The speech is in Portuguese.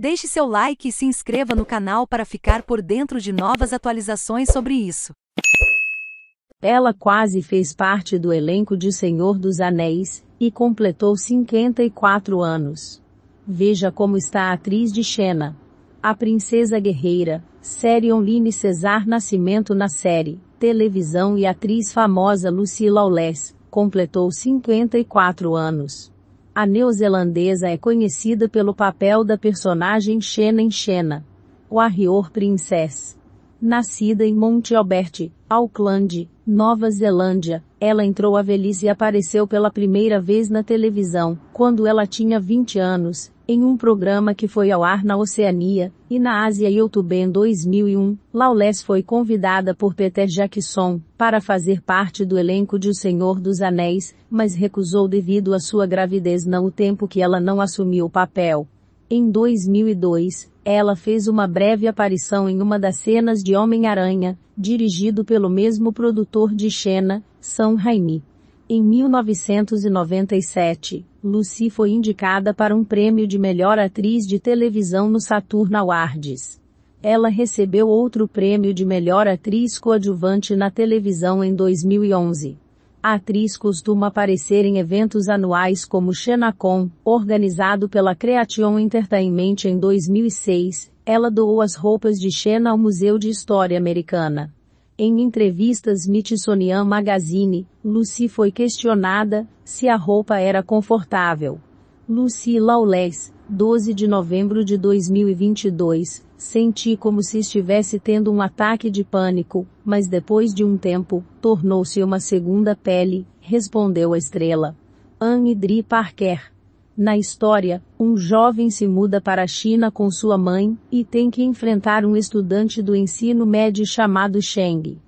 Deixe seu like e se inscreva no canal para ficar por dentro de novas atualizações sobre isso. Ela quase fez parte do elenco de Senhor dos Anéis e completou 54 anos. Veja como está a atriz de Xena. A Princesa Guerreira, série online Cesar Nascimento na série, televisão e atriz famosa Lucila Aules, completou 54 anos. A neozelandesa é conhecida pelo papel da personagem Xena em Xena, Warrior Princess. Nascida em Monte Albert, Auckland, Nova Zelândia, ela entrou à velhice e apareceu pela primeira vez na televisão, quando ela tinha 20 anos, em um programa que foi ao ar na Oceania e na Ásia YouTube em 2001, Lawless foi convidada por Peter Jackson para fazer parte do elenco de O Senhor dos Anéis, mas recusou devido à sua gravidez não o tempo que ela não assumiu o papel. Em 2002, ela fez uma breve aparição em uma das cenas de Homem-Aranha, dirigido pelo mesmo produtor de Xena, Sam Raimi. Em 1997, Lucy foi indicada para um prêmio de melhor atriz de televisão no Saturn Awards. Ela recebeu outro prêmio de melhor atriz coadjuvante na televisão em 2011. A atriz costuma aparecer em eventos anuais como Xenacon, organizado pela Creation Entertainment em 2006. Ela doou as roupas de Xena ao Museu de História Americana. Em entrevistas Smithsonian Magazine, Lucy foi questionada se a roupa era confortável. Lucy Lawless, 12 de novembro de 2022, senti como se estivesse tendo um ataque de pânico, mas depois de um tempo, tornou-se uma segunda pele, respondeu a estrela. Anne Dri Parker, na história, um jovem se muda para a China com sua mãe e tem que enfrentar um estudante do ensino médio chamado Sheng.